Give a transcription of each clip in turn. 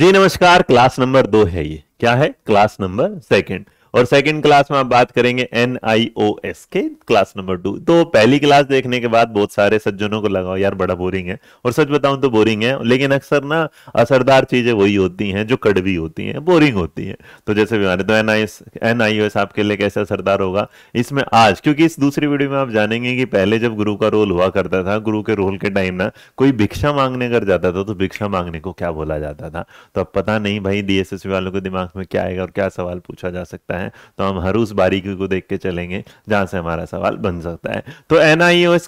जी नमस्कार class number दो है ये क्या है क्लास नंबर सेकंड और सेकंड क्लास में आप बात करेंगे एन आई ओ एस के क्लास नंबर टू तो पहली क्लास देखने के बाद बहुत सारे सज्जनों को लगाओ यार बड़ा बोरिंग है और सच बताऊं तो बोरिंग है लेकिन अक्सर ना असरदार चीजें वही होती हैं जो कड़वी होती हैं बोरिंग होती है तो जैसे बीमारी तो N I N I O S आपके लिए कैसे असरदार होगा इसमें आज क्योंकि इस दूसरी वीडियो में आप जानेंगे कि पहले जब गुरु का रोल हुआ करता था गुरु के रोल के टाइम ना कोई भिक्षा मांगने कर जाता था तो भिक्षा मांगने को क्या बोला जाता था तो अब पता नहीं भाई डीएसएसबी वालों के दिमाग में क्या आएगा और क्या सवाल पूछा जा सकता है है तो हम हर उस बारीकी को देख के चलेंगे जहां से हमारा सवाल बन सकता है तो एन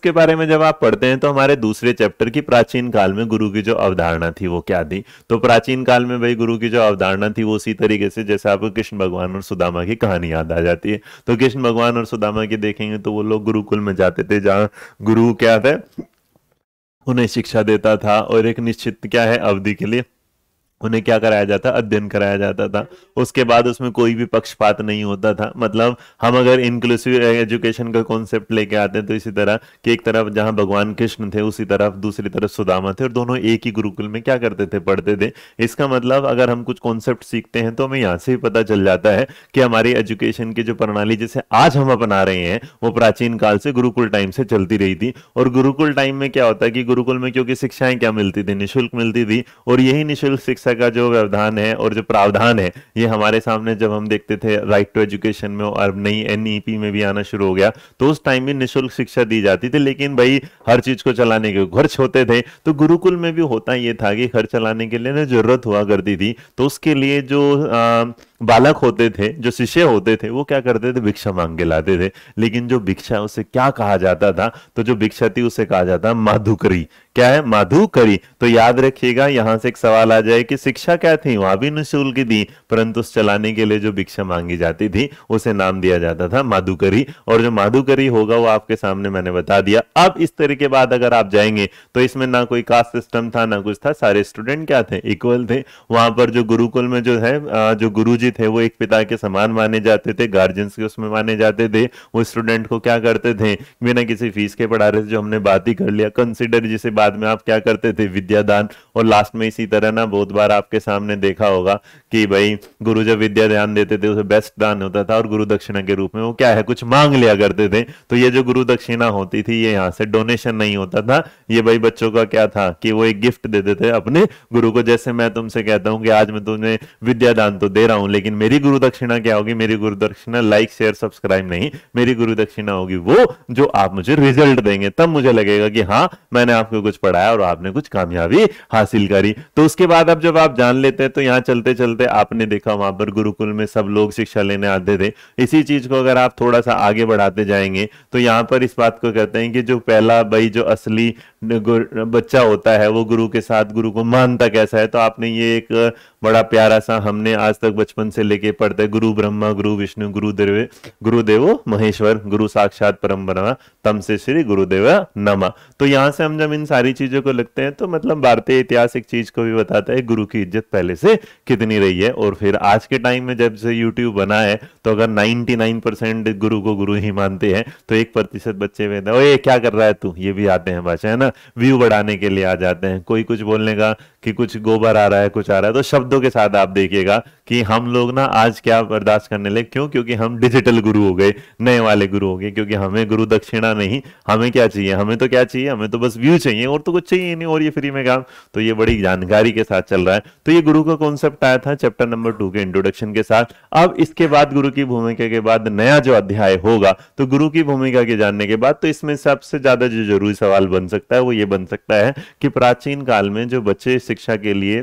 के बारे में जब आप पढ़ते हैं तो हमारे दूसरे चैप्टर की प्राचीन काल में गुरु की जो अवधारणा थी वो क्या थी तो प्राचीन काल में भाई गुरु की जो अवधारणा थी वो उसी तरीके से जैसे आपको कृष्ण भगवान और सुदामा की कहानी याद आ जाती है तो कृष्ण भगवान और सुदामा की देखेंगे तो वो लोग गुरुकुल में जाते थे जहाँ गुरु क्या थे उन्हें शिक्षा देता था और एक निश्चित क्या है अवधि के लिए उन्हें क्या कराया जाता अध्ययन कराया जाता था उसके बाद उसमें कोई भी पक्षपात नहीं होता था मतलब हम अगर इंक्लूसिव एजुकेशन का कॉन्सेप्ट लेके आते हैं तो इसी तरह कि एक तरफ जहाँ भगवान कृष्ण थे उसी तरफ दूसरी तरफ सुदामा थे और दोनों एक ही गुरुकुल में क्या करते थे पढ़ते थे इसका मतलब अगर हम कुछ कॉन्सेप्ट सीखते हैं तो हमें यहाँ से ही पता चल जाता है कि हमारी एजुकेशन की जो प्रणाली जिसे आज हम अपना रहे हैं वो प्राचीन काल से गुरुकुल टाइम से चलती रही थी और गुरुकुल टाइम में क्या होता है कि गुरुकुल में क्योंकि शिक्षाएं क्या मिलती थी निःशुल्क मिलती थी और यही निःशुल्क शिक्षा शिक्षा का जो व्यवधान है और जो प्रावधान है ये हमारे सामने जब हम देखते थे राइट टू एजुकेशन में और नई एन e में भी आना शुरू हो गया तो उस टाइम भी निःशुल्क शिक्षा दी जाती थी लेकिन भाई हर चीज को चलाने के खर्च होते थे तो गुरुकुल में भी होता ये था कि खर्च चलाने के लिए ना जरूरत हुआ करती थी तो उसके लिए जो आ, बालक होते थे जो शिष्य होते थे वो क्या करते थे भिक्षा मांग के लाते थे लेकिन जो भिक्षा उसे क्या कहा जाता था तो जो भिक्षा थी उसे कहा जाता माधुकरी क्या है माधुकरी तो याद रखिएगा यहाँ से एक सवाल आ जाए कि शिक्षा क्या थी वहां भी निःशुल्क दी परंतु उस चलाने के लिए जो भिक्षा मांगी जाती थी उसे नाम दिया जाता था माधुकरी और जो माधुकरी होगा वो आपके सामने मैंने बता दिया अब इस तरह के बाद अगर आप जाएंगे तो इसमें ना कोई कास्ट सिस्टम था ना कुछ था सारे स्टूडेंट क्या थे इक्वल थे वहां पर जो गुरुकुल में जो है जो गुरु जी जी थे वो एक पिता के समान माने जाते थे गार्जियंस के उसमें माने जाते थे वो स्टूडेंट को क्या करते थे बिना किसी फीस के पढ़ा रहे थे जो हमने बात ही कर लिया कंसिडर जिसे बाद में आप क्या करते थे विद्यादान और लास्ट में इसी तरह ना बहुत बार आपके सामने देखा होगा कि भाई गुरु जब विद्या दान देते थे उसे बेस्ट दान होता था और गुरु दक्षिणा के रूप में वो क्या है कुछ मांग लिया करते थे तो ये जो गुरु दक्षिणा होती थी ये यहाँ से डोनेशन नहीं होता था ये भाई बच्चों का क्या था कि वो एक गिफ्ट देते थे अपने गुरु को जैसे मैं तुमसे कहता हूँ कि आज मैं तुम्हें विद्या दान तो दे रहा हूँ लेकिन मेरी गुरु दक्षिणा क्या होगी मेरी गुरु दक्षिणा लाइक शेयर सब्सक्राइब नहीं मेरी गुरु दक्षिणा होगी वो जो आप मुझे रिजल्ट देंगे तब मुझे लगेगा कि हाँ मैंने आपको कुछ पढ़ाया और आपने कुछ कामयाबी हासिल करी तो उसके बाद अब जब आप जान लेते हैं तो यहाँ चलते चलते आपने देखा वहां पर गुरुकुल में सब लोग शिक्षा लेने आते थे इसी चीज को अगर आप थोड़ा सा आगे बढ़ाते जाएंगे तो यहाँ पर इस बात को कहते हैं कि जो पहला भाई जो असली बच्चा होता है वो गुरु के साथ गुरु को मानता कैसा है तो आपने ये एक बड़ा प्यारा सा हमने आज तक बचपन वन से लेके पढ़ते हैं गुरु ब्रह्मा गुरु विष्णु गुरु देवे गुरु देवो महेश्वर गुरु साक्षात परम ब्रह्मा तम से श्री गुरुदेव नम तो यहाँ से हम जब इन सारी चीजों को लिखते हैं तो मतलब भारतीय ऐतिहासिक चीज को भी बताता है गुरु की इज्जत पहले से कितनी रही है और फिर आज के टाइम में जब से यूट्यूब बना है तो अगर नाइनटी गुरु को गुरु ही मानते हैं तो एक प्रतिशत बच्चे में ओए क्या कर रहा है तू ये भी आते हैं भाषा है ना व्यू बढ़ाने के लिए आ जाते हैं कोई कुछ बोलने का कि कुछ गोबर आ रहा है कुछ आ रहा है तो शब्दों के साथ आप देखिएगा कि हम लोग ना आज क्या बर्दाश्त करने लगे क्यों क्योंकि हम डिजिटल गुरु हो गए नए वाले गुरु हो गए क्योंकि हमें गुरु दक्षिणा नहीं हमें क्या चाहिए हमें तो क्या चाहिए हमें तो बस व्यू चाहिए और तो कुछ चाहिए नहीं और ये फ्री में काम तो ये बड़ी जानकारी के साथ चल रहा है तो ये गुरु का कॉन्सेप्ट आया था चैप्टर नंबर टू के इंट्रोडक्शन के साथ अब इसके बाद गुरु की भूमिका के बाद नया जो अध्याय होगा तो गुरु की भूमिका के जानने के बाद तो इसमें सबसे ज्यादा जो जरूरी सवाल बन सकता है वो ये बन सकता है कि प्राचीन काल में जो बच्चे शिक्षा के लिए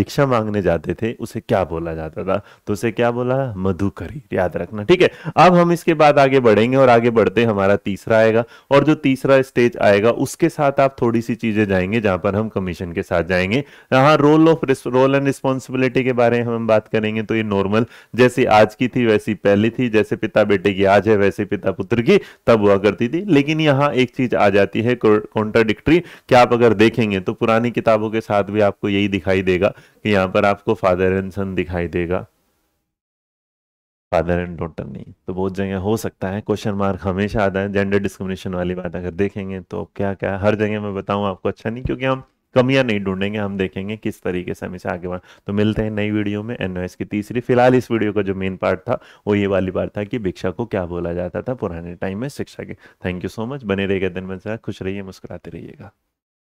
भिक्षा मांगने जाते थे उसे क्या बोला जाता था तो उसे क्या बोला मधुकरी याद रखना ठीक है अब हम इसके बाद आगे बढ़ेंगे और आगे बढ़ते हमारा तीसरा आएगा और जो तीसरा स्टेज आएगा उसके साथ आप थोड़ी सी चीजें जाएंगे जहां पर हम कमीशन के साथ जाएंगे यहाँ role of role and responsibility के बारे में हम बात करेंगे तो ये नॉर्मल जैसे आज की थी वैसी पहली थी जैसे पिता बेटे की आज है वैसे पिता पुत्र की तब हुआ करती थी लेकिन यहाँ एक चीज आ जाती है कॉन्ट्राडिक्ट्री कि आप अगर देखेंगे तो पुरानी किताबों के साथ बाद भी आपको यही दिखाई देगा कि यहाँ पर आपको फादर एंड सन दिखाई देगा फादर एंड डॉटर नहीं तो बहुत जगह हो सकता है क्वेश्चन मार्क हमेशा आता है जेंडर डिस्क्रिमिनेशन वाली बात अगर देखेंगे तो क्या क्या हर जगह मैं बताऊँ आपको अच्छा नहीं क्योंकि हम कमियां नहीं ढूंढेंगे हम देखेंगे किस तरीके से हमेशा आगे बढ़ तो मिलते हैं नई वीडियो में एनओएस की तीसरी फिलहाल इस वीडियो का जो मेन पार्ट था वो ये वाली पार्ट था कि भिक्षा को क्या बोला जाता था पुराने टाइम में शिक्षा के थैंक यू सो मच बने रहेगा दिन में खुश रहिए मुस्कुराते रहिएगा